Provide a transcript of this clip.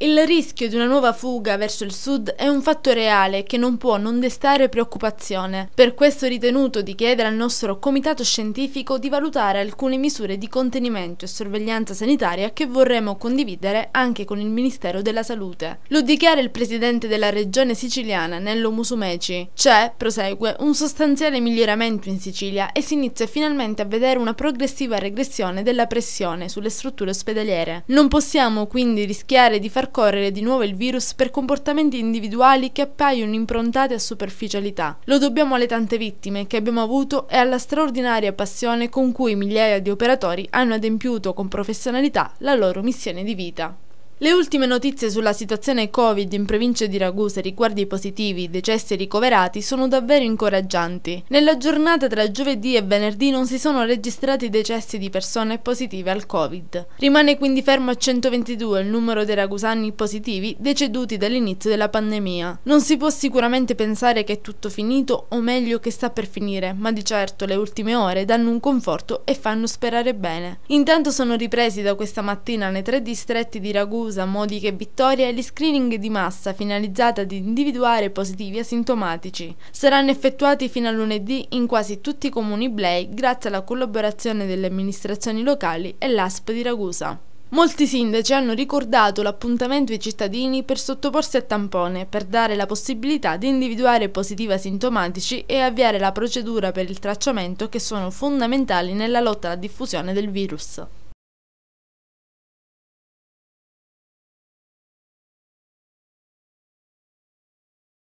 Il rischio di una nuova fuga verso il sud è un fatto reale che non può non destare preoccupazione. Per questo ho ritenuto di chiedere al nostro comitato scientifico di valutare alcune misure di contenimento e sorveglianza sanitaria che vorremmo condividere anche con il Ministero della Salute. Lo dichiara il presidente della regione siciliana, Nello Musumeci. C'è, prosegue, un sostanziale miglioramento in Sicilia e si inizia finalmente a vedere una progressiva regressione della pressione sulle strutture ospedaliere. Non possiamo quindi rischiare di far percorrere di nuovo il virus per comportamenti individuali che appaiono improntati a superficialità. Lo dobbiamo alle tante vittime che abbiamo avuto e alla straordinaria passione con cui migliaia di operatori hanno adempiuto con professionalità la loro missione di vita. Le ultime notizie sulla situazione Covid in provincia di Ragusa riguardo i positivi, decessi e ricoverati sono davvero incoraggianti. Nella giornata tra giovedì e venerdì non si sono registrati decessi di persone positive al Covid. Rimane quindi fermo a 122 il numero dei ragusani positivi deceduti dall'inizio della pandemia. Non si può sicuramente pensare che è tutto finito o meglio che sta per finire, ma di certo le ultime ore danno un conforto e fanno sperare bene. Intanto sono ripresi da questa mattina nei tre distretti di Ragusa inclusa modiche vittoria e gli screening di massa finalizzata ad individuare positivi asintomatici. Saranno effettuati fino a lunedì in quasi tutti i comuni blei grazie alla collaborazione delle amministrazioni locali e l'ASP di Ragusa. Molti sindaci hanno ricordato l'appuntamento ai cittadini per sottoporsi a tampone per dare la possibilità di individuare positivi asintomatici e avviare la procedura per il tracciamento che sono fondamentali nella lotta alla diffusione del virus.